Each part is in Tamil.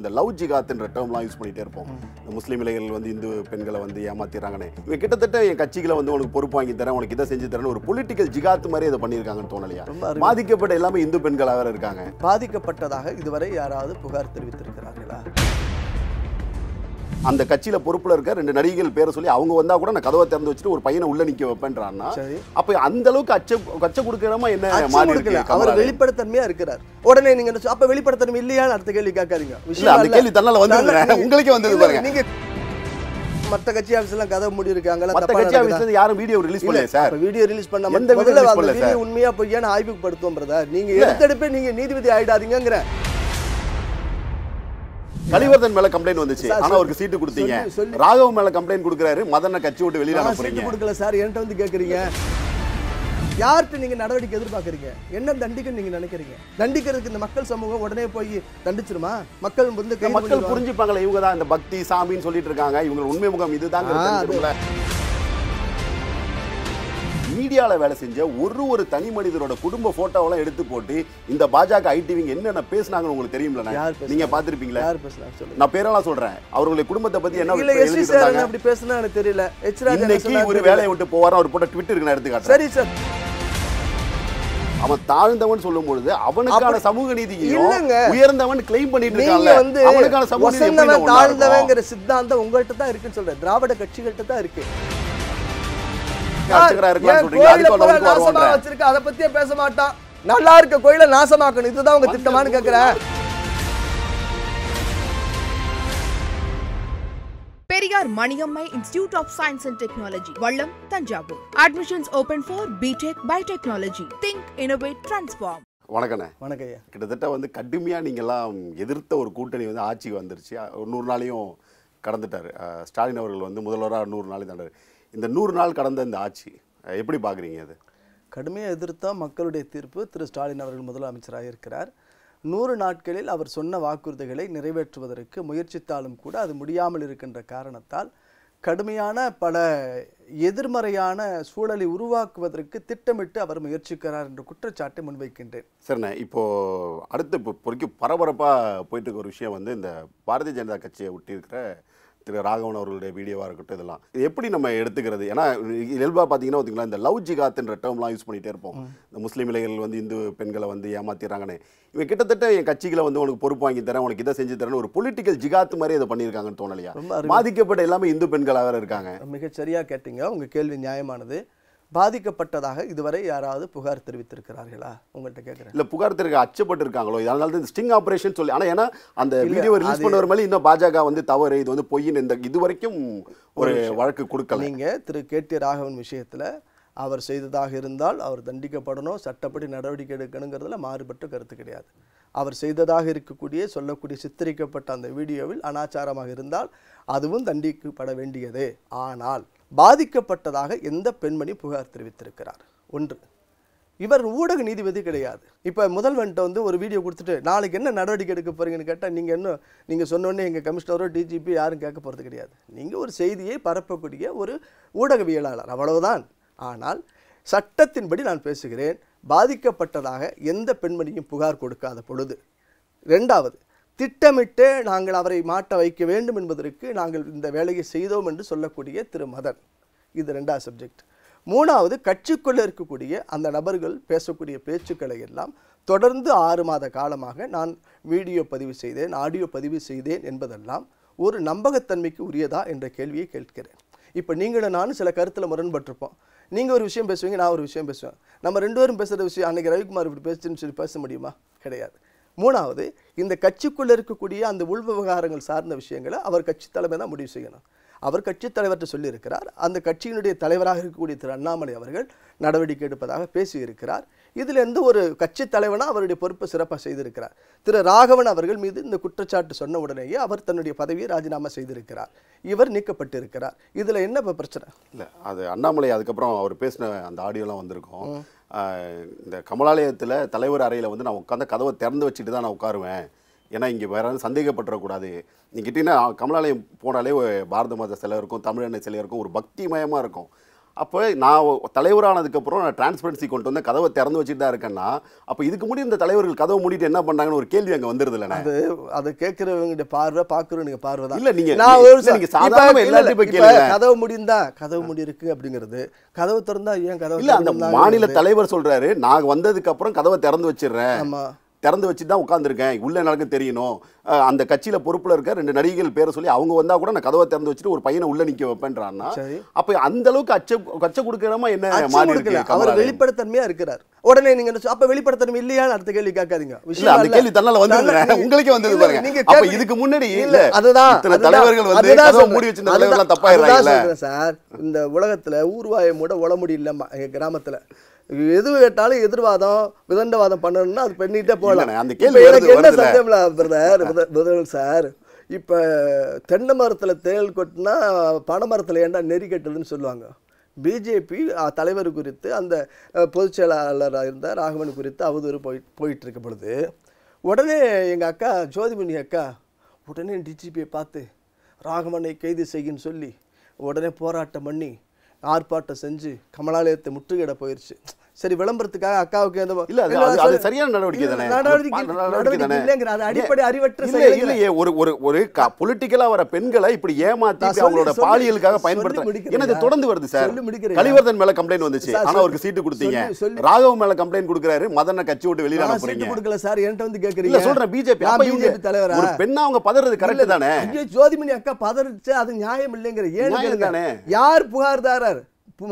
இந்த லவ் ஜிகாத்ன்ற டேர்ம்லாம் யூஸ் பண்ணிகிட்டே இருப்போம் இந்த முஸ்லீம் இளைஞர்கள் வந்து இந்து பெண்களை வந்து ஏமாத்திடுறாங்கன்னு இவங்க கிட்டத்தட்ட என் கட்சிகளை வந்து உனக்கு பொறுப்பு வாங்கி தரேன் உனக்கு இதை செஞ்சு தரேன் ஒரு பொலிட்டிக்கல் ஜிகாத் மாதிரி இதை பண்ணியிருக்காங்கன்னு தோணலையா பாதிக்கப்பட்ட எல்லாமே இந்து பெண்களாக இருக்காங்க பாதிக்கப்பட்டதாக இதுவரை யாராவது புகார் தெரிவித்திருக்கிறார்களா அந்த கட்சியில பொறுப்புல இருக்க ரெண்டு நடிகைகள் பேரை சொல்லி அவங்க வந்தா கூட நான் கதவை திறந்து வச்சுட்டு ஒரு பையனை உள்ள நிக்க வைப்பேன்றான்னா அப்ப அந்த அளவுக்கு அச்ச கச்ச கொடுக்கிறமா என்ன அவர் வெளிப்படத்தன்மையா இருக்கிறார் உடனே நீங்க அப்ப வெளிப்படத்தன்மை இல்லையா அடுத்த கேள்வி கேட்காதீங்க அந்த கேள்வி தன்னால் வந்து உங்களுக்கே மத்த கட்சி கதை மூடி இருக்காங்களா மத்த கட்சி யாரும் வீடியோ ரிலீஸ் பண்ணல சார் வீடியோ ரிலீஸ் பண்ண எந்த வீடியோ உண்மையா பொய்யான ஆய்வுக்கு படுத்தோம் பிரதர் நீங்க எடுத்தெடுப்பே நீங்க நீதிபதி ஆயிடாதீங்க கலிவர்தன் மேல கம்ப்ளைண்ட் வந்துச்சு ஆனா அவருக்கு சீட்டு கொடுத்தீங்க ராகவ் மேல கம்ப்ளைண்ட் கொடுக்குறாரு மதன கட்சி விட்டு வெளியில அனுப்புறீங்க கொடுக்கல சார் என்கிட்ட வந்து கேக்குறீங்க யார்கிட்ட நீங்க நடவடிக்கை எதிர்பார்க்குறீங்க என்ன தண்டிக்கன்னு நீங்க நினைக்கிறீங்க தண்டிக்கிறதுக்கு இந்த மக்கள் சமூகம் உடனே போய் தண்டிச்சிருமா மக்கள் வந்து மக்கள் புரிஞ்சுப்பாங்களே இவங்க தான் இந்த பக்தி சாமின்னு சொல்லிட்டு இருக்காங்க இவங்க உண்மை முகம் இதுதாங்க மீடியாவில் வேலை செஞ்ச ஒரு ஒரு தனி மனிதரோட குடும்ப போட்டோவெல்லாம் எடுத்து போட்டு இந்த பாஜக ஐடிவிங்க என்னென்ன பேசினாங்கன்னு உங்களுக்கு தெரியும்ல நீங்க பார்த்துருப்பீங்களா நான் பேரெல்லாம் சொல்றேன் அவர்களுடைய குடும்பத்தை பத்தி என்ன அப்படி பேசுனா எனக்கு தெரியல இன்னைக்கு ஒரு வேலையை விட்டு போவார் அவர் போட்ட ட்விட்டருக்கு நான் எடுத்துக்காட்டேன் சரி சார் அவன் தாழ்ந்தவன் சொல்லும் பொழுது அவனுக்கான சமூக நீதி இல்லங்க உயர்ந்தவன் கிளைம் பண்ணிட்டு இருக்காங்க வந்து அவனுக்கான சமூக நீதி தாழ்ந்தவங்கிற சித்தாந்தம் உங்கள்கிட்ட தான் இருக்குன்னு சொல்றேன் திராவிட கட்சிகள்கிட்ட தான் இருக்கு பேச நல்லா இருக்க கோயில நாசமாக்கணும் இதுதான் உங்க திட்டமானு கேக்குறேன் Periyar Maniammai institute of science and technology Vallam Thanjavur admissions open for B Tech by technology think innovate transform வணக்கண்ணே வணக்கம் ஐயா கிட்டத்தட்ட வந்து கடுமையாக நீங்கள்லாம் எதிர்த்த ஒரு கூட்டணி வந்து ஆட்சிக்கு வந்துருச்சு நூறு நாளையும் கடந்துட்டார் ஸ்டாலின் அவர்கள் வந்து முதல்வராக நூறு நாளையும் தாண்டார் இந்த நூறு நாள் கடந்த இந்த ஆட்சி எப்படி பார்க்குறீங்க அது கடுமையாக எதிர்த்தால் மக்களுடைய தீர்ப்பு திரு ஸ்டாலின் அவர்கள் முதலமைச்சராக இருக்கிறார் நூறு நாட்களில் அவர் சொன்ன வாக்குறுதிகளை நிறைவேற்றுவதற்கு முயற்சித்தாலும் கூட அது முடியாமல் இருக்கின்ற காரணத்தால் கடுமையான பல எதிர்மறையான சூழலை உருவாக்குவதற்கு திட்டமிட்டு அவர் முயற்சிக்கிறார் என்ற குற்றச்சாட்டை முன்வைக்கின்றேன் சரிண்ணே இப்போது அடுத்து இப்போ பொறுக்கி பரபரப்பாக போயிட்டு இருக்க ஒரு விஷயம் வந்து இந்த பாரதிய ஜனதா கட்சியை ஒட்டி இருக்கிற திரு ராகவன் அவர்களுடைய வீடியோவாக இருக்கட்டும் இதெல்லாம் இது எப்படி நம்ம எடுத்துக்கிறது ஏன்னா இயல்பாக பார்த்தீங்கன்னா பார்த்திங்களா இந்த லவ் ஜிகாத்ன்ற டேர்ம்லாம் யூஸ் பண்ணிகிட்டே இருப்போம் இந்த முஸ்லீம் இளைஞர்கள் வந்து இந்து பெண்களை வந்து ஏமாத்திடுறாங்கன்னு இவன் கிட்டத்தட்ட என் கட்சிகளை வந்து உனக்கு பொறுப்பு வாங்கி தரேன் உனக்கு இதை செஞ்சு தரேன் ஒரு பொலிட்டிக்கல் ஜிகாத்து மாதிரி இதை பண்ணியிருக்காங்கன்னு தோணலையா பாதிக்கப்பட்ட எல்லாமே இந்து பெண்களாக இருக்காங்க மிகச்சரியாக கேட்டீங்க உங்கள் கேள்வி நியாயமானது பாதிக்கப்பட்டதாக இதுவரை யாராவது புகார் தெரிவித்திருக்கிறார்களா உங்கள்கிட்ட கேட்குறேன் இல்லை புகார் தெரிவிக்க அச்சப்பட்டிருக்காங்களோ இதனால தான் ஸ்டிங் ஆப்ரேஷன் சொல்லி ஆனால் ஏன்னா அந்த வீடியோ ரிலீஸ் வர மாதிரி இன்னும் பாஜக வந்து தவறு இது வந்து பொய்ன்னு இந்த இது வரைக்கும் ஒரு வழக்கு கொடுக்கல நீங்கள் திரு கே டி ராகவன் விஷயத்தில் அவர் செய்ததாக இருந்தால் அவர் தண்டிக்கப்படணும் சட்டப்படி நடவடிக்கை எடுக்கணுங்கிறதுல மாறுபட்ட கருத்து கிடையாது அவர் செய்ததாக இருக்கக்கூடிய சொல்லக்கூடிய சித்தரிக்கப்பட்ட அந்த வீடியோவில் அனாச்சாரமாக இருந்தால் அதுவும் தண்டிக்கப்பட வேண்டியது ஆனால் பாதிக்கப்பட்டதாக எந்த பெண்மணி புகார் தெரிவித்திருக்கிறார் ஒன்று இவர் ஊடக நீதிபதி கிடையாது இப்போ முதல்வன்ட்ட வந்து ஒரு வீடியோ கொடுத்துட்டு நாளைக்கு என்ன நடவடிக்கை எடுக்க போகிறீங்கன்னு கேட்டால் நீங்கள் இன்னும் நீங்கள் சொன்னோடனே எங்கள் கமிஷனரோ டிஜிபி யாரும் கேட்க போகிறது கிடையாது நீங்கள் ஒரு செய்தியை பரப்பக்கூடிய ஒரு ஊடகவியலாளர் அவ்வளவுதான் ஆனால் சட்டத்தின்படி நான் பேசுகிறேன் பாதிக்கப்பட்டதாக எந்த பெண்மணியும் புகார் கொடுக்காத பொழுது ரெண்டாவது திட்டமிட்டு நாங்கள் அவரை மாட்ட வைக்க வேண்டும் என்பதற்கு நாங்கள் இந்த வேலையை செய்தோம் என்று சொல்லக்கூடிய திரு மதன் இது ரெண்டாவது சப்ஜெக்ட் மூணாவது கட்சிக்குள்ளே இருக்கக்கூடிய அந்த நபர்கள் பேசக்கூடிய பேச்சுக்களை எல்லாம் தொடர்ந்து ஆறு மாத காலமாக நான் வீடியோ பதிவு செய்தேன் ஆடியோ பதிவு செய்தேன் என்பதெல்லாம் ஒரு நம்பகத்தன்மைக்கு உரியதா என்ற கேள்வியை கேட்கிறேன் இப்போ நீங்களும் நானும் சில கருத்தில் முரண்பட்டிருப்போம் நீங்கள் ஒரு விஷயம் பேசுவீங்க நான் ஒரு விஷயம் பேசுவேன் நம்ம ரெண்டு பேரும் பேசுகிற விஷயம் அன்றைக்கி ரவிக்குமார் இப்படி பேசுன்னு சொல்லி பேச முடியுமா கிடையாது மூணாவது இந்த கட்சிக்குள்ளே இருக்கக்கூடிய அந்த உள் விவகாரங்கள் சார்ந்த விஷயங்களை அவர் கட்சி தலைமை தான் முடிவு செய்யணும் அவர் கட்சி தலைவர்கிட்ட சொல்லியிருக்கிறார் அந்த கட்சியினுடைய தலைவராக இருக்கக்கூடிய திரு அண்ணாமலை அவர்கள் நடவடிக்கை எடுப்பதாக பேசியிருக்கிறார் இதில் எந்த ஒரு கட்சி தலைவனாக அவருடைய பொறுப்பை சிறப்பாக செய்திருக்கிறார் திரு ராகவன் அவர்கள் மீது இந்த குற்றச்சாட்டு சொன்ன உடனேயே அவர் தன்னுடைய பதவியை ராஜினாமா செய்திருக்கிறார் இவர் நீக்கப்பட்டிருக்கிறார் இதில் என்ன இப்போ பிரச்சனை இல்லை அது அண்ணாமலை அதுக்கப்புறம் அவர் பேசின அந்த ஆடியோலாம் வந்திருக்கும் இந்த கமலாலயத்தில் தலைவர் அறையில் வந்து நான் உட்காந்து கதவை திறந்து வச்சுட்டு தான் நான் உட்காருவேன் ஏன்னா இங்கே வேற எதுவும் சந்தேகப்பட்டுறக்கூடாது நீங்கள் கிட்டீங்கன்னா கமலாலயம் போனாலே பாரத மாதா சிலை இருக்கும் தமிழன சிலை இருக்கும் ஒரு பக்திமயமாக இருக்கும் அப்போ நான் தலைவரானதுக்கப்புறம் நான் டிரான்ஸ்பரன்சி கொண்டு வந்து கதவை திறந்து வச்சுட்டு தான் இருக்கேன்னா அப்போ இதுக்கு முன்னாடி இந்த தலைவர்கள் கதவை மூடிட்டு என்ன பண்ணாங்கன்னு ஒரு கேள்வி அங்கே வந்துருது இல்லை அது அது கேட்கறவங்க பார்வை பார்க்குறவங்க பார்வை தான் இல்லை நீங்கள் நான் ஒரு நீங்கள் சாதாரண எல்லாத்தையும் கதவு முடிந்தா கதவு முடி இருக்கு அப்படிங்கிறது கதவு திறந்தா ஏன் கதவு இல்லை அந்த மாநில தலைவர் சொல்கிறாரு நான் வந்ததுக்கப்புறம் கதவை திறந்து வச்சிடுறேன் ஆமாம் திறந்து வச்சு தான் உட்காந்துருக்கேன் உள்ளே எனக்கும் தெரியணும் அந்த கட்சியில் பொறுப்பில் இருக்க ரெண்டு நடிகைகள் பேரை சொல்லி அவங்க வந்தால் கூட நான் கதவை திறந்து வச்சுட்டு ஒரு பையனை உள்ளே நிற்க வைப்பேன்றான்னா அப்போ அந்த அளவுக்கு அச்ச கச்ச கொடுக்கிறமா என்ன மாறி அவர் வெளிப்படத்தன்மையாக இருக்கிறார் உடனே நீங்க அப்ப வெளிப்படுத்தணும் இல்லையா அடுத்த கேள்வி கேட்காதீங்க விஷயம் அந்த கேள்வி தன்னால வந்து உங்களுக்கே வந்தது பாருங்க நீங்க அப்ப இதுக்கு முன்னாடி இல்ல அதுதான் தலைவர்கள் வந்து கதவை மூடி வச்சிருந்த தலைவர்கள் சார் இந்த உலகத்துல ஊர்வாயம் கூட உளமுடி இல்லம்மா எங்க கிராமத்துல எது கேட்டாலும் எதிர்வாதம் விதண்டவாதம் பண்ணணும்னா அது பண்ணிகிட்டே போகலாம் எனக்கு என்ன சந்தேகம்ல பிரதர் சார் இப்போ தென்னை மரத்தில் தேல் கொட்டினா பனை மரத்தில் ஏண்டா நெறி கெட்டதுன்னு சொல்லுவாங்க பிஜேபி தலைவர் குறித்து அந்த பொதுச் செயலாளராக இருந்த ராகவன் குறித்து அவதூறு போய் போயிட்டு இருக்க பொழுது உடனே எங்கள் அக்கா ஜோதிமணி அக்கா உடனே டிஜிபியை பார்த்து ராகவனை கைது செய்யுன்னு சொல்லி உடனே போராட்டம் பண்ணி ஆர்ப்பாட்டம் செஞ்சு கமலாலயத்தை முற்றுகையிட போயிடுச்சு சரி விளம்பரத்துக்காக அக்காவுக்கு அந்த இல்ல அது சரியான நடவடிக்கை தானே நடவடிக்கை இல்லைங்கிற அது அடிப்படை அறிவற்ற இல்ல இல்ல ஒரு ஒரு ஒரு பொலிட்டிக்கலா வர பெண்களை இப்படி ஏமாத்தி அவங்களோட பாலியலுக்காக பயன்படுத்த எனக்கு தொடர்ந்து வருது சார் கலிவர்தன் மேல கம்ப்ளைண்ட் வந்துச்சு ஆனா அவருக்கு சீட்டு கொடுத்தீங்க ராகவ் மேல கம்ப்ளைண்ட் கொடுக்கறாரு மதன கட்சி விட்டு வெளியில சீட்டு கொடுக்கல சார் என்கிட்ட வந்து கேக்குறீங்க சொல்றேன் பிஜேபி அப்ப பிஜேபி தலைவர் ஒரு பெண்ணா அவங்க பதறது கரெக்ட் தானே ஜோதிமணி அக்கா பதறிச்சு அது நியாயம் இல்லைங்கிற தானே யார் புகார்தாரர்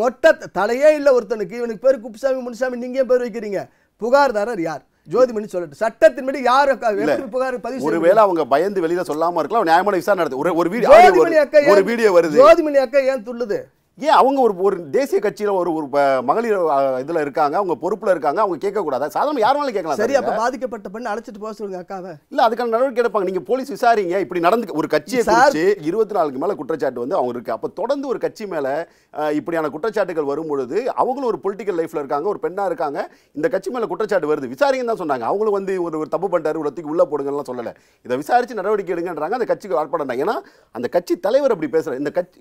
மொட்டை தலையே இல்லை ஒருத்தனுக்கு இவனுக்கு பேர் குப்புசாமி முனுசாமி நீங்கள் பேர் வைக்கிறீங்க புகார்தாரர் யார் ஜோதிமணி சொல்லட்டு சட்டத்தின்படி யார் புகார் பதிவு ஒருவேளை அவங்க பயந்து வெளியில சொல்லாம இருக்கலாம் நியாயமான விசாரணை நடத்து ஒரு வீடியோ ஒரு வீடியோ வருது ஜோதிமணி அக்கா ஏன் துள்ளுது ஏன் அவங்க ஒரு ஒரு தேசிய கட்சியில் ஒரு ஒரு மகளிர் இதில் இருக்காங்க அவங்க பொறுப்பில் இருக்காங்க அவங்க கேட்கக்கூடாது சாதாரண யார் வேணாலும் கேட்கலாம் சரி அப்போ பாதிக்கப்பட்ட பெண் அழைச்சிட்டு போக சொல்லுங்க அக்காவை இல்லை அதுக்கான நடவடிக்கை எடுப்பாங்க நீங்கள் போலீஸ் விசாரிங்க இப்படி நடந்து ஒரு கட்சியை குறித்து இருபத்தி நாலுக்கு மேலே குற்றச்சாட்டு வந்து அவங்க இருக்குது அப்போ தொடர்ந்து ஒரு கட்சி மேலே இப்படியான குற்றச்சாட்டுகள் வரும்பொழுது அவங்களும் ஒரு பொலிட்டிக்கல் லைஃப்பில் இருக்காங்க ஒரு பெண்ணாக இருக்காங்க இந்த கட்சி மேலே குற்றச்சாட்டு வருது விசாரிங்கன்னு தான் சொன்னாங்க அவங்களும் வந்து ஒரு ஒரு தப்பு பண்ணிட்டாரு உலகத்துக்கு உள்ளே போடுங்கலாம் சொல்லலை இதை விசாரித்து நடவடிக்கை எடுங்கன்றாங்க அந்த கட்சிக்கு ஆட்படுறாங்க ஏன்னா அந்த கட்சி தலைவர் அப்படி பேசுகிறேன் இந்த கட்சி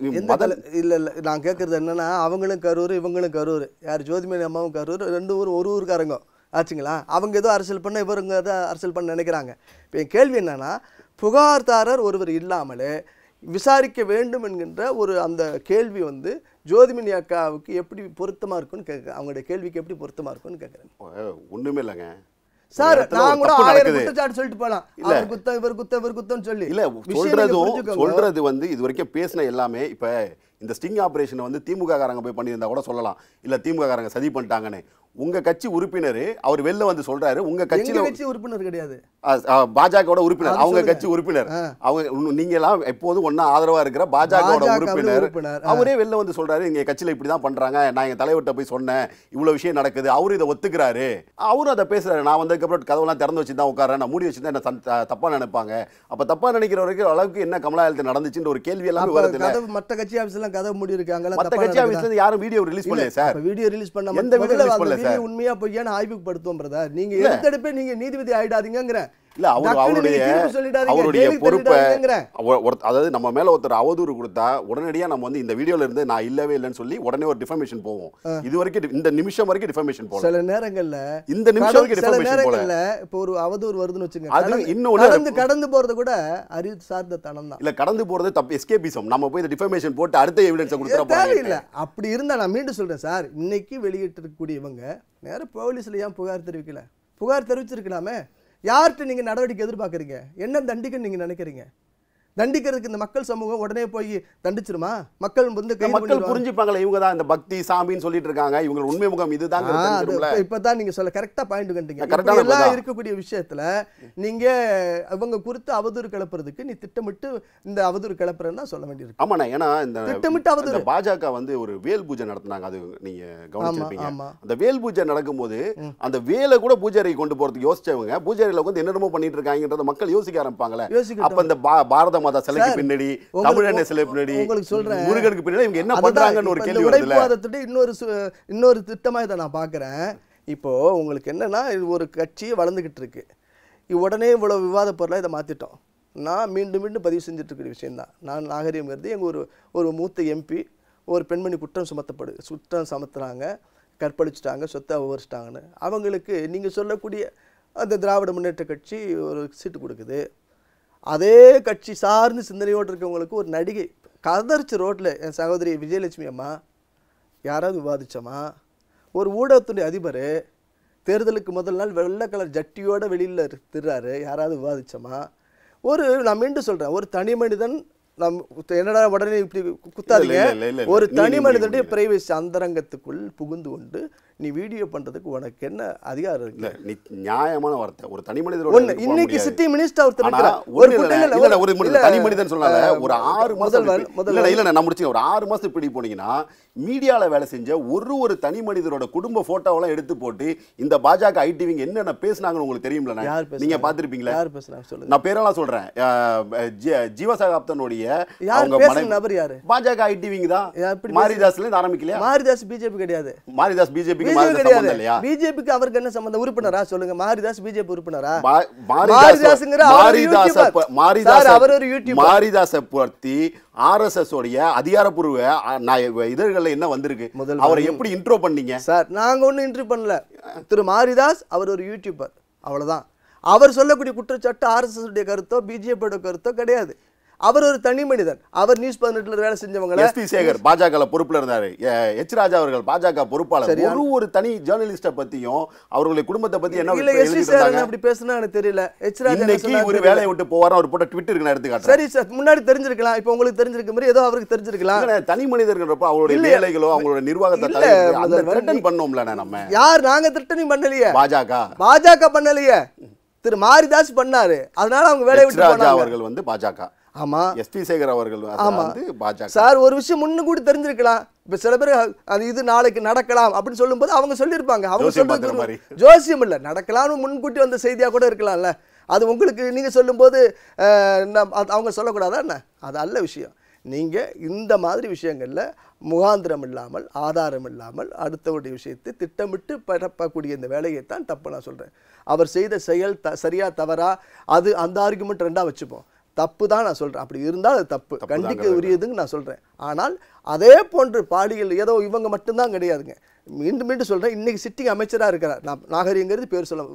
இல்லை இல்லை நாங்கள் கேட்குறது என்னென்னா அவங்களும் கரூர் இவங்களும் கரூர் யார் ஜோதிமணி அம்மாவும் கரூர் ரெண்டு ஊர் ஒரு ஊருக்காரங்க ஆச்சுங்களா அவங்க ஏதோ அரசியல் பண்ண இவருங்க ஏதோ அரசியல் பண்ண நினைக்கிறாங்க இப்போ என் கேள்வி என்னென்னா புகார்தாரர் ஒருவர் இல்லாமல் விசாரிக்க வேண்டும் என்கின்ற ஒரு அந்த கேள்வி வந்து ஜோதிமணி அக்காவுக்கு எப்படி பொருத்தமாக இருக்குன்னு கேட்குறேன் அவங்களுடைய கேள்விக்கு எப்படி பொருத்தமாக இருக்குன்னு கேட்குறேன் ஒன்றுமே இல்லைங்க சார் நான் கூட ஆயிரம் குற்றச்சாட்டு சொல்லிட்டு போலாம் இல்ல குத்தம் இவர் குத்தம் இவர் குத்தம் சொல்லி இல்ல சொல்றதும் சொல்றது வந்து இது வரைக்கும் பேசின எல்லாமே இப்ப இந்த ஸ்டிங் ஆபரேஷன் வந்து திமுக காரங்க போய் பண்ணியிருந்தா கூட சொல்லலாம் இல்ல திமுக காரங்க சதி பண்ணிட்டாங்கன்னு உங்க கட்சி உறுப்பினர் அவர் வெளில வந்து சொல்றாரு உங்க கட்சியில கட்சி உறுப்பினர் கிடையாது பாஜகவோட உறுப்பினர் அவங்க கட்சி உறுப்பினர் அவங்க நீங்க எல்லாம் எப்போதும் ஒன்னா ஆதரவா இருக்கிற பாஜகவோட உறுப்பினர் அவரே வெளில வந்து சொல்றாரு இங்க கட்சியில இப்படிதான் பண்றாங்க நான் எங்க தலைவர்கிட்ட போய் சொன்னேன் இவ்வளவு விஷயம் நடக்குது அவரு இதை ஒத்துக்கிறாரு அவரும் அதை பேசுறாரு நான் வந்ததுக்கு அப்புறம் கதவெல்லாம் திறந்து வச்சு தான் உட்காரேன் நான் மூடி வச்சு தான் என்ன தப்பா நினைப்பாங்க அப்ப தப்பா நினைக்கிற வரைக்கும் அளவுக்கு என்ன கமலாயத்தை நடந்துச்சுன்ற ஒரு கேள்வி எல்லாம் வருது மற்ற கட்சி ஆஃபீஸ்லாம் கதவு மூடி இருக்காங்க மற்ற கட்சி யாரும் வீடியோ ரிலீஸ் பண்ணல சார் வீடியோ ரிலீஸ் பண்ண எந்த வீடியோ உண்மையா பொய்யான்னு ஆய்வுக்கு படுத்துவோம் பிரதர் நீங்க எடுத்தெடுப்பே நீங்க நீதிபதி ஆயிடாதீங்கிற இல்ல அவர் அவருடைய அவருடைய பொறுப்பை அதாவது நம்ம மேல ஒருத்தர் அவதூறு கொடுத்தா உடனடியா நம்ம வந்து இந்த வீடியோல இருந்து நான் இல்லவே இல்லைன்னு சொல்லி உடனே ஒரு டிஃபர்மேஷன் போவோம் இது வரைக்கும் இந்த நிமிஷம் வரைக்கும் டிஃபர்மேஷன் போகும் சில நேரங்கள்ல இந்த நிமிஷம் வரைக்கும் டிஃபர்மேஷன் போகல இப்போ ஒரு அவதூறு வருதுன்னு வச்சுங்க அது இன்னும் கடந்து கடந்து போறது கூட அறிவு சார்ந்த தனம் தான் இல்ல கடந்து போறது தப்பு எஸ்கேபிசம் நம்ம போய் இந்த டிஃபர்மேஷன் போட்டு அடுத்த எவிடன்ஸ் கொடுத்துற இல்ல அப்படி இருந்தா நான் மீண்டும் சொல்றேன் சார் இன்னைக்கு வெளியிட்டிருக்கக்கூடிய இவங்க நேரம் போலீஸ்ல ஏன் புகார் தெரிவிக்கல புகார் தெரிவிச்சிருக்கலாமே யார்கிட்ட நீங்கள் நடவடிக்கை எதிர்பார்க்குறீங்க என்ன தண்டிக்கன்னு நீங்கள் நினைக்கிறீங்க தண்டிக்கிறதுக்கு இந்த மக்கள் சமூகம் உடனே போய் தண்டிச்சிருமா மக்கள் வந்து மக்கள் புரிஞ்சுப்பாங்களே இவங்க தான் இந்த பக்தி சாமின்னு சொல்லிட்டு இருக்காங்க இவங்க உண்மை முகம் இதுதான் இப்பதான் நீங்க சொல்ல கரெக்டா பாயிண்ட் கண்டுங்க எல்லாம் இருக்கக்கூடிய விஷயத்துல நீங்க இவங்க குறித்து அவதூறு கிளப்புறதுக்கு நீ திட்டமிட்டு இந்த அவதூறு கிளப்புறன்னு சொல்ல வேண்டியிருக்கு ஆமாண்ணா ஏன்னா இந்த திட்டமிட்டு அவதூறு பாஜக வந்து ஒரு வேல் பூஜை நடத்தினாங்க அது நீங்க கவனிச்சிருப்பீங்க அந்த வேல் பூஜை நடக்கும்போது அந்த வேலை கூட பூஜை கொண்டு போறதுக்கு யோசிச்சவங்க பூஜை வந்து என்னென்னமோ பண்ணிட்டு இருக்காங்கன்றத மக்கள் யோசிக்க ஆரம்பிப்பாங்களே அப்ப இந்த பாரத மாதா சிலைக்கு பின்னாடி தமிழண்ண சிலை பின்னாடி சொல்றேன் முருகனுக்கு பின்னாடி இவங்க என்ன பண்றாங்கன்னு ஒரு கேள்வி வருதுல இன்னொரு இன்னொரு திட்டமாக இதை நான் பார்க்குறேன் இப்போ உங்களுக்கு என்னன்னா இது ஒரு கட்சியே வளர்ந்துகிட்டு இருக்கு உடனே இவ்வளோ விவாத பொருளாக இதை மாத்திட்டோம் நான் மீண்டும் மீண்டும் பதிவு செஞ்சுட்டு இருக்கிற விஷயந்தான் நான் நாகரிகங்கிறது எங்கள் ஒரு ஒரு மூத்த எம்பி ஒரு பெண்மணி குற்றம் சுமத்தப்படு குற்றம் சுமத்துறாங்க கற்பழிச்சிட்டாங்க சொத்தை விவரிச்சிட்டாங்கன்னு அவங்களுக்கு நீங்கள் சொல்லக்கூடிய அந்த திராவிட முன்னேற்ற கட்சி ஒரு சீட்டு கொடுக்குது அதே கட்சி சார்ந்து சிந்தனையோடு இருக்கவங்களுக்கு ஒரு நடிகை கதறிச்சு ரோட்டில் என் சகோதரி விஜயலட்சுமி அம்மா யாராவது விவாதித்தம்மா ஒரு ஊடகத்துடைய அதிபர் தேர்தலுக்கு முதல் நாள் வெள்ளை கலர் ஜட்டியோட வெளியில் திருறாரு யாராவது விவாதித்தம்மா ஒரு நான் மீண்டும் சொல்கிறேன் ஒரு தனி மனிதன் நம் என்னடா உடனே இப்படி குத்தாதீங்க ஒரு தனி மனிதனுடைய பிரைவேசி அந்தரங்கத்துக்குள் புகுந்து கொண்டு நீ வீடியோ பண்றதுக்கு உனக்கு என்ன அதிகாரம் இருக்கு நியாயமான வார்த்தை ஒரு தனி மனிதன் இன்னைக்கு சிட்டி மினிஸ்டர் ஒருத்தர் ஒரு தனி மனிதன் சொல்லாத ஒரு ஆறு மாதம் முதல்ல இல்ல நான் முடிச்சு ஒரு ஆறு மாசம் பிடி போனீங்கன்னா மீடியால வேலை செஞ்ச ஒரு ஒரு தனி மனிதரோட குடும்ப போட்டோவெல்லாம் எடுத்து போட்டு இந்த பாஜக ஐடிவிங்க என்னென்ன பேசுனாங்கன்னு உங்களுக்கு தெரியும்ல நீங்க பாத்திருப்பீங்களா யார் பேசுறாங்க நான் பேரெல்லாம் சொல்றேன் ஜீவசகாப்தனுடைய அவங்க நபர் யாரு பாஜக மாரிதாஸ்ல மாரிதாஸ் பிஜேபி கிடையாது மாரிதாஸ் பிஜேபிக்கு அவருக்கு என்ன உறுப்பினரா சொல்லுங்க மாரிதாஸ் உறுப்பினரா அவர் உடைய அதிகாரப்பூர்வ இதழ்களில் என்ன வந்திருக்கு முதல்ல அவரை எப்படி இன்ட்ரோ பண்ணீங்க சார் பண்ணல திரு மாரிதாஸ் அவர் ஒரு யூடியூபர் அவர் சொல்லக்கூடிய குற்றச்சாட்டு எஸ் உடைய கருத்தோ பிஜேபியோட கருத்தோ கிடையாது அவர் ஒரு தனி மனிதன் அவர் நியூஸ் பதினெட்டுல வேலை செஞ்சவங்க பி சேகர் பாஜக பொறுப்புல இருந்தாரு எச் ராஜா அவர்கள் பாஜக பொறுப்பாளர் ஒரு ஒரு தனி ஜேர்னலிஸ்ட பத்தியும் அவர்களுடைய குடும்பத்தை பத்தி என்ன எஸ் பி சேகர் அப்படி பேசுனா எனக்கு தெரியல எச் ராஜா ஒரு வேலையை விட்டு போவார் அவர் போட்ட ட்விட்டருக்கு நான் எடுத்து சரி சார் முன்னாடி தெரிஞ்சிருக்கலாம் இப்ப உங்களுக்கு தெரிஞ்சிருக்க மாதிரி ஏதோ அவருக்கு தெரிஞ்சிருக்கலாம் தனி மனிதர்கள் அவருடைய வேலைகளோ அவங்களோட நிர்வாகத்தை அந்த பண்ணோம்ல நம்ம யார் நாங்க திரட்டனி பண்ணலையே பாஜக பாஜக பண்ணலையே திரு மாரிதாஸ் பண்ணாரு அதனால அவங்க வேலையை விட்டு அவர்கள் வந்து பாஜக ஆமா எஸ் பி சேகர் அவர்கள் ஆமா பாஜக சார் ஒரு விஷயம் முன்னு கூட தெரிஞ்சிருக்கலாம் இப்போ சில பேர் அது இது நாளைக்கு நடக்கலாம் அப்படின்னு சொல்லும்போது அவங்க சொல்லியிருப்பாங்க அவங்க சொல்றது ஜோசியம் இல்லை நடக்கலாம்னு முன்கூட்டி வந்த செய்தியா கூட இருக்கலாம்ல அது உங்களுக்கு நீங்க சொல்லும்போது அவங்க சொல்லக்கூடாதா என்ன அது அல்ல விஷயம் நீங்க இந்த மாதிரி விஷயங்கள்ல முகாந்திரம் இல்லாமல் ஆதாரம் இல்லாமல் அடுத்தவருடைய விஷயத்தை திட்டமிட்டு பரப்பக்கூடிய இந்த வேலையைத்தான் தப்பு நான் சொல்றேன் அவர் செய்த செயல் த சரியா தவறா அது அந்த ஆர்குமெண்ட் ரெண்டா வச்சுப்போம் தப்பு தான் நான் சொல்கிறேன் அப்படி இருந்தால் அது தப்பு கண்டிக்க உரியதுன்னு நான் சொல்கிறேன் ஆனால் அதே போன்று பாடிகள் ஏதோ இவங்க மட்டும்தான் கிடையாதுங்க மீண்டும் மீண்டும் சொல்கிறேன் இன்னைக்கு சிட்டிங் அமைச்சராக இருக்கிறார் நான் நாகரிகங்கிறது பேர் சொல்ல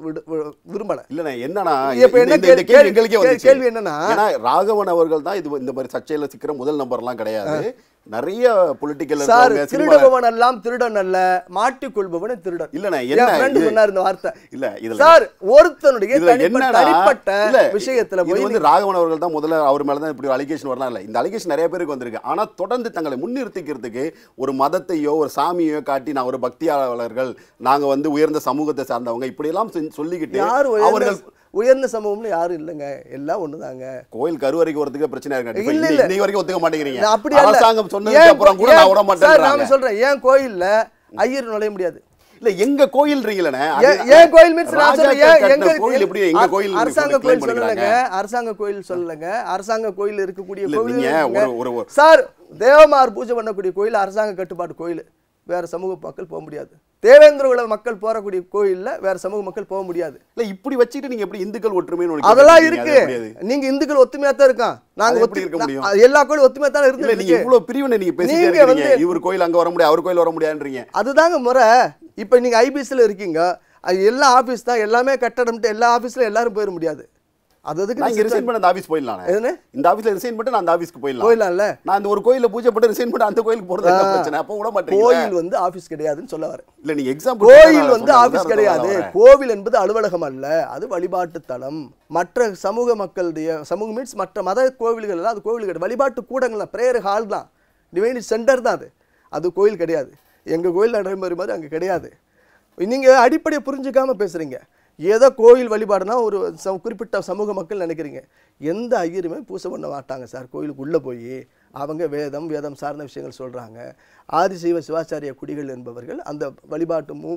விரும்பலை இல்லைண்ணா என்னன்னா இப்போ என்ன கேள்வி கேள்வி என்னன்னா ராகவன் அவர்கள் தான் இது இந்த மாதிரி சர்ச்சையில் சிக்கிற முதல் நம்பர்லாம் கிடையாது நிறைய பொலிட்டிக்கல் சார் திருடுபவன் எல்லாம் திருடன் அல்ல மாட்டிக்கொள்பவன் திருடன் இல்லண்ணா என்ன சொன்னார் இந்த வார்த்தை இல்ல இதுல சார் ஒருத்தனுடைய தனிப்பட்ட விஷயத்துல போய் வந்து ராகவன் அவர்கள் தான் முதல்ல அவர் மேல தான் இப்படி அலிகேஷன் வரலாம் இல்ல இந்த அலிகேஷன் நிறைய பேருக்கு வந்திருக்கு ஆனா தொடர்ந்து தங்களை முன்னிறுத்திக்கிறதுக்கு ஒரு மதத்தையோ ஒரு சாமியோ காட்டி நான் ஒரு பக்தியாளர்கள் நாங்க வந்து உயர்ந்த சமூகத்தை சார்ந்தவங்க இப்படி எல்லாம் சொல்லிக்கிட்டு அவர்கள் உயர்ந்த சமூகம்னு யாரும் இல்லைங்க எல்லாம் ஒண்ணுதாங்க கோயில் கருவறைக்கு வரதுக்கு பிரச்சனை இருக்கு இல்ல இல்லை இன்னைக்கு வரைக்கும் ஒத்துக்க மாட்டேங்கிறீங்க அப்படி அரசாங்கம் சொன்னதுக்கு அப்புறம் கூட நான் விட மாட்டேன் நான் சொல்கிறேன் ஏன் கோயிலில் ஐயர் நுழைய முடியாது இல்ல எங்க கோயில் ஏன் கோயில் மீன்ஸ் நான் சொல்றேன் எங்க கோயில் எப்படி எங்க கோயில் அரசாங்க கோயில் சொல்லலங்க அரசாங்க கோயில் சொல்லலங்க அரசாங்க கோயில் இருக்கக்கூடிய கோயில் சார் தேவமார் பூஜை பண்ணக்கூடிய கோயில் அரசாங்க கட்டுப்பாட்டு கோயில் வேறு சமூக மக்கள் போக முடியாது தேவேந்திர குல மக்கள் போறக்கூடிய கோயில்ல வேற சமூக மக்கள் போக முடியாது இல்ல இப்படி வச்சுட்டு நீங்க எப்படி இந்துக்கள் ஒற்றுமை அதெல்லாம் இருக்கு நீங்க இந்துக்கள் ஒத்துமையாக தான் இருக்கான் நாங்க ஒத்தி இருக்க முடியும் எல்லா கோயிலும் ஒத்துமையாக தான் இருக்கு நீங்க இவ்வளோ பிரிவினை நீங்க பேசிட்டீங்க வந்து இவர் கோயில் அங்க வர முடியாது அவர் கோயில் வர முடியாதுன்றீங்க அதுதாங்க முறை இப்போ நீங்க ஐபிஎஸ்சில் இருக்கீங்க எல்லா ஆஃபீஸ் தான் எல்லாமே கட்டடம்ட்டு எல்லா ஆஃபீஸில் எல்லாரும் போயிட முடியாது அது அதுக்கு நான் ரிசைன் பண்ண அந்த ஆஃபீஸ் போயிடலாம் என்ன இந்த ஆஃபீஸில் ரிசைன் பண்ணிட்டு நான் அந்த ஆஃபீஸ்க்கு போயிடலாம் போயிடலாம்ல நான் அந்த ஒரு கோயிலில் பூஜை பண்ணி ரிசைன் பண்ணி அந்த கோயிலுக்கு போகிறது என்ன பிரச்சனை அப்போ விட மாட்டேன் கோயில் வந்து ஆஃபீஸ் கிடையாதுன்னு சொல்ல வரேன் இல்லை நீ எக்ஸாம் கோயில் வந்து ஆஃபீஸ் கிடையாது கோவில் என்பது அலுவலகம் அல்ல அது வழிபாட்டு தலம் மற்ற சமூக மக்களுடைய சமூக மீன்ஸ் மற்ற மத கோவில்கள் எல்லாம் அது கோவில் கிடையாது வழிபாட்டு கூடங்கள் ப்ரேயர் ஹால் தான் டிவைனி சென்டர் தான் அது அது கோயில் கிடையாது எங்கள் கோயில் நடைமுறை மாதிரி அங்கே கிடையாது நீங்கள் அடிப்படையை புரிஞ்சுக்காமல் பேசுகிறீங்க ஏதோ கோயில் வழிபாடுனா ஒரு ச குறிப்பிட்ட சமூக மக்கள் நினைக்கிறீங்க எந்த ஐயருமே பூசை பண்ண மாட்டாங்க சார் கோயிலுக்கு உள்ளே போய் அவங்க வேதம் வேதம் சார்ந்த விஷயங்கள் சொல்கிறாங்க ஆதிசைவ சிவாச்சாரிய குடிகள் என்பவர்கள் அந்த வழிபாட்டு மூ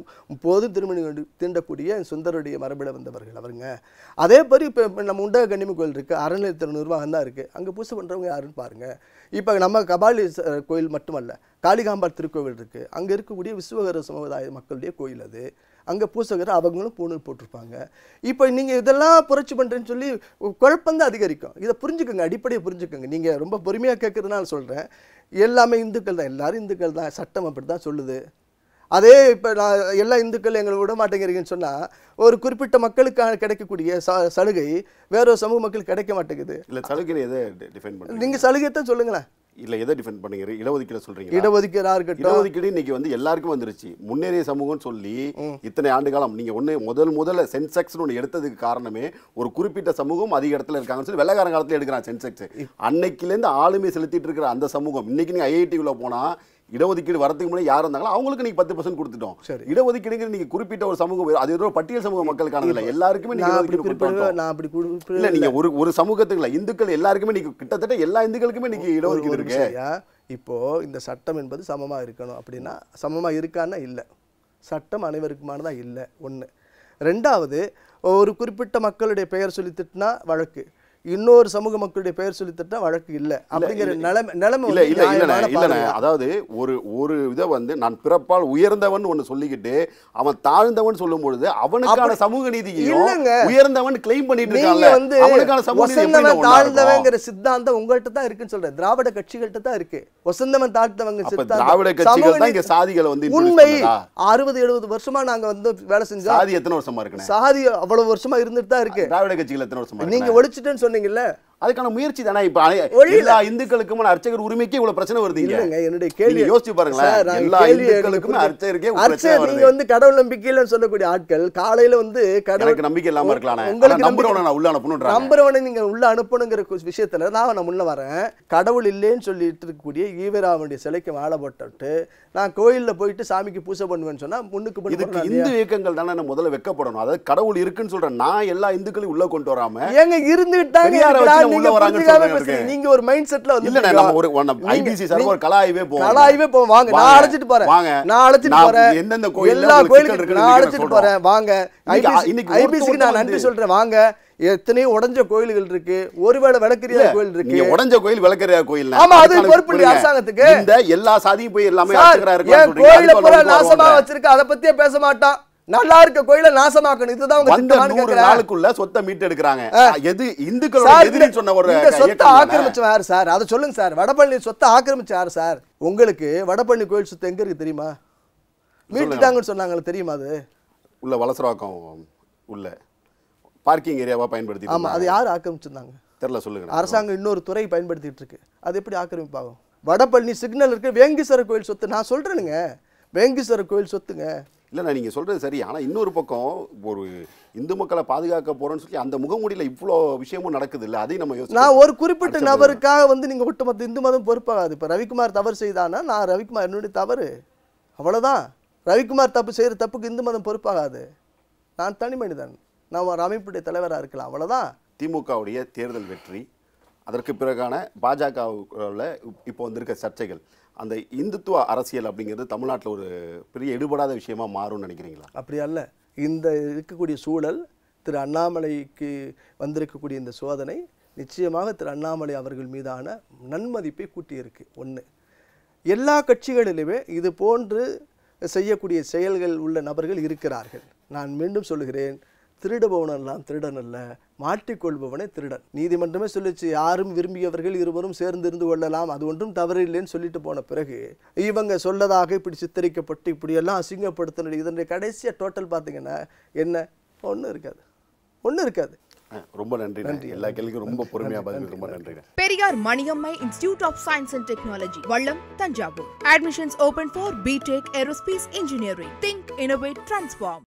போதும் திருமணி தீண்டக்கூடிய சுந்தருடைய மரபிட வந்தவர்கள் அவருங்க அதே மாதிரி இப்போ நம்ம உண்டக கண்ணிமை கோயில் இருக்குது அறநிலையத்துறை நிர்வாகம் தான் இருக்குது அங்கே பூசை பண்ணுறவங்க யாருன்னு பாருங்கள் இப்போ நம்ம கபாலி கோயில் மட்டுமல்ல காளிகாம்பாள் திருக்கோவில் இருக்குது அங்கே இருக்கக்கூடிய விஸ்வகர சமுதாய மக்களுடைய கோயில் அது அங்கே பூசகர் அவங்களும் பூணூல் போட்டிருப்பாங்க இப்போ நீங்கள் இதெல்லாம் புரட்சி பண்ணுறேன்னு சொல்லி குழப்பம் தான் அதிகரிக்கும் இதை புரிஞ்சுக்கோங்க அடிப்படையை புரிஞ்சுக்கோங்க நீங்கள் ரொம்ப பொறுமையாக கேட்குறதுனால சொல்கிறேன் எல்லாமே இந்துக்கள் தான் எல்லோரும் இந்துக்கள் தான் சட்டம் அப்படி தான் சொல்லுது அதே இப்போ நான் எல்லா இந்துக்கள் எங்களை விட மாட்டேங்கிறீங்கன்னு சொன்னால் ஒரு குறிப்பிட்ட மக்களுக்காக கிடைக்கக்கூடிய ச சலுகை வேறொரு ஒரு சமூக மக்களுக்கு கிடைக்க மாட்டேங்குது இல்லை சலுகையில் எதை டிஃபைன் பண்ணுங்க நீங்கள் சலுகை தான் சொல்லுங்களேன் இல்லை எதை டிஃபெண்ட் பண்ணுங்க இடஒதுக்கீடு சொல்றீங்க இடஒதுக்கீடா இருக்கட்டும் இடஒதுக்கீடு இன்னைக்கு வந்து எல்லாருக்கும் வந்துருச்சு முன்னேறிய சமூகம்னு சொல்லி இத்தனை ஆண்டு காலம் நீங்க ஒன்று முதல் முதல்ல சென்செக்ஸ்னு ஒன்று எடுத்ததுக்கு காரணமே ஒரு குறிப்பிட்ட சமூகம் அதிக இடத்துல இருக்காங்கன்னு சொல்லி வெள்ளக்காரன் காலத்தில் எடுக்கிறான் சென்செக்ஸ் அன்னைக்குலேருந்து ஆளுமை செலுத்திட்டு இருக்கிற அந்த சமூகம் இன்னைக்கு நீங்க ஐஐடி உள்ள போனால் இடஒதுக்கீடு வரதுக்கு முன்னாடி யார் இருந்தாங்களோ அவங்களுக்கு நீங்க பத்து பர்சன்ட் கொடுத்துட்டோம் சரி இடஒதுக்கீடுங்கிற நீங்கள் குறிப்பிட்ட ஒரு சமூகம் அது ஏதோ பட்டியல் சமூக மக்களுக்கான இல்லை எல்லாருக்குமே நான் அப்படி இல்லை நீங்கள் ஒரு ஒரு சமூகத்துக்கு இல்லை இந்துக்கள் எல்லாருக்குமே நீங்க கிட்டத்தட்ட எல்லா இந்துக்களுக்குமே இன்னைக்கு இடஒதுக்கீடு இருக்கு இப்போது இந்த சட்டம் என்பது சமமாக இருக்கணும் அப்படின்னா சமமாக இருக்கான்னா இல்லை சட்டம் அனைவருக்குமானதாக இல்லை ஒன்று ரெண்டாவது ஒரு குறிப்பிட்ட மக்களுடைய பெயர் சொல்லி திட்டினா வழக்கு இன்னொரு சமூக மக்களுடைய பெயர் சொல்லி திட்டம் வழக்கு இல்லை அப்படிங்கிற நிலைமை நிலைமை இல்லை இல்லை இல்லைண்ணே அதாவது ஒரு ஒரு இதை வந்து நான் பிறப்பால் உயர்ந்தவன் ஒன்று சொல்லிக்கிட்டு அவன் தாழ்ந்தவன் சொல்லும் பொழுது அவனுக்கான சமூக நீதியையும் உயர்ந்தவன் கிளைம் பண்ணிட்டு இருக்காங்க வந்து அவனுக்கான தாழ்ந்தவங்கிற சித்தாந்தம் உங்கள்கிட்ட தான் இருக்குன்னு சொல்றேன் திராவிட கட்சிகள்கிட்ட தான் இருக்கு வசந்தவன் தாழ்த்தவங்க சித்தாந்தம் திராவிட கட்சிகள் தான் இங்க சாதிகளை வந்து உண்மை அறுபது எழுபது வருஷமா நாங்க வந்து வேலை செஞ்சோம் சாதி எத்தனை வருஷமா இருக்கு சாதி அவ்வளவு வருஷமா இருந்துட்டு தான் இருக்கு திராவிட கட்சிகள் எத்தனை வருஷமா நீங்க ஒழிச்சிட்டேன்னு சொன்னீங்க சொன்னீங்கல்ல அதுக்கான முயற்சி தானே இப்ப எல்லா இந்துக்களுக்கும் அர்ச்சகர் உரிமைக்கு இவ்வளவு பிரச்சனை வருது இல்லங்க என்னுடைய கேள்வி யோசிச்சு பாருங்களேன் எல்லா இந்துக்களுக்கும் அர்ச்சகருக்கே அர்ச்சகர் நீங்க வந்து கடவுள் நம்பிக்கையில சொல்லக்கூடிய ஆட்கள் காலையில வந்து கடவுளுக்கு நம்பிக்கை இல்லாம இருக்கலாம் உங்களுக்கு நான் உள்ள அனுப்பணும் நம்புறவனை நீங்க உள்ள அனுப்பணுங்கிற விஷயத்துல நான் நான் முன்ன வரேன் கடவுள் இல்லைன்னு சொல்லிட்டு இருக்கக்கூடிய ஈவராவனுடைய சிலைக்கு வாழ போட்டு நான் கோயில்ல போயிட்டு சாமிக்கு பூஜை பண்ணுவேன்னு சொன்னா முன்னுக்கு இதுக்கு இந்து இயக்கங்கள் தானே முதல்ல வெக்கப்படணும் அதாவது கடவுள் இருக்குன்னு சொல்றேன் நான் எல்லா இந்துக்களையும் உள்ள கொண்டு வராம ஏங்க இருந்துட்டாங்க வாங்க நன்றி சொல்றேன் வாங்க எத்தனையோ உடஞ்ச கோயில்கள் இருக்கு ஒருவேளை விளக்கறியா கோயில் இருக்கு உடஞ்ச கோயில் விளக்கரியா கோயில் ஆமா அது பொறுப்பு அரசாங்கத்துக்கு இந்த எல்லா சாதியும் போய் எல்லாமே கோயில நாசமா வச்சிருக்க அதை பத்தியே பேச மாட்டான் நல்லா இருக்க கோயில நாசமாக்கணும் இதுதான் உங்க திட்டமான நாளுக்குள்ள சொத்தை மீட்டு எடுக்கிறாங்க எது இந்துக்கள் சொன்ன ஒரு சொத்தை ஆக்கிரமிச்சவன் யாரு சார் அதை சொல்லுங்க சார் வடபழனி சொத்தை ஆக்கிரமிச்ச யாரு சார் உங்களுக்கு வடபழனி கோயில் சொத்து எங்க இருக்கு தெரியுமா மீட்டுட்டாங்கன்னு சொன்னாங்களே தெரியுமா அது உள்ள வலசராக்கம் உள்ள பார்க்கிங் ஏரியாவா பயன்படுத்தி ஆமா அது யார் ஆக்கிரமிச்சிருந்தாங்க தெரியல சொல்லுங்க அரசாங்கம் இன்னொரு துறை பயன்படுத்திட்டு இருக்கு அது எப்படி ஆக்கிரமிப்பாகும் வடபழனி சிக்னல் இருக்கு வேங்கீஸ்வரர் கோயில் சொத்து நான் சொல்றேனுங்க வேங்கீஸ்வரர் கோயில் சொத்துங்க இல்லைண்ணா நீங்கள் சொல்கிறது சரி ஆனால் இன்னொரு பக்கம் ஒரு இந்து மக்களை பாதுகாக்க போகிறோன்னு சொல்லி அந்த முகமூடியில் இவ்வளோ விஷயமும் நடக்குது இல்லை அதையும் நம்ம நான் ஒரு குறிப்பிட்ட நபருக்காக வந்து நீங்கள் ஒட்டுமொத்த இந்து மதம் பொறுப்பாகாது இப்போ ரவிக்குமார் தவறு செய்தானா நான் ரவிக்குமார் என்னுடைய தவறு அவ்வளோதான் ரவிக்குமார் தப்பு செய்கிற தப்புக்கு இந்து மதம் பொறுப்பாகாது நான் தனி மனிதன் நான் ஒரு அமைப்புடைய தலைவராக இருக்கலாம் அவ்வளோதான் திமுகவுடைய தேர்தல் வெற்றி அதற்கு பிறகான பாஜகவில் இப்போ வந்திருக்க சர்ச்சைகள் அந்த இந்துத்துவ அரசியல் அப்படிங்கிறது தமிழ்நாட்டில் ஒரு பெரிய எடுபடாத விஷயமா மாறும்னு நினைக்கிறீங்களா அப்படி அல்ல இந்த இருக்கக்கூடிய சூழல் திரு அண்ணாமலைக்கு வந்திருக்கக்கூடிய இந்த சோதனை நிச்சயமாக திரு அண்ணாமலை அவர்கள் மீதான நன்மதிப்பை கூட்டியிருக்கு ஒன்று எல்லா கட்சிகளிலுமே இது போன்று செய்யக்கூடிய செயல்கள் உள்ள நபர்கள் இருக்கிறார்கள் நான் மீண்டும் சொல்லுகிறேன் திருடுபவனெல்லாம் திருடன் அல்ல மாட்டிக்கொள்பவனே திருடன் நீதிமன்றமே சொல்லிச்சு யாரும் விரும்பியவர்கள் இருவரும் சேர்ந்து இருந்து கொள்ளலாம் அது ஒன்றும் தவறு இல்லைன்னு சொல்லிட்டு போன பிறகு இவங்க சொல்லதாக இப்படி சித்தரிக்கப்பட்டு இப்படியெல்லாம் அசிங்கப்படுத்தின இதனுடைய கடைசியாக டோட்டல் பார்த்தீங்கன்னா என்ன ஒன்றும் இருக்காது ஒன்றும் இருக்காது ரொம்ப நன்றி நன்றி எல்லா கேள்விக்கும் ரொம்ப பொறுமையா பதில் ரொம்ப நன்றி Periyar Maniammai institute of science and technology Vallam Thanjavur admissions open for B Tech aerospace engineering think innovate transform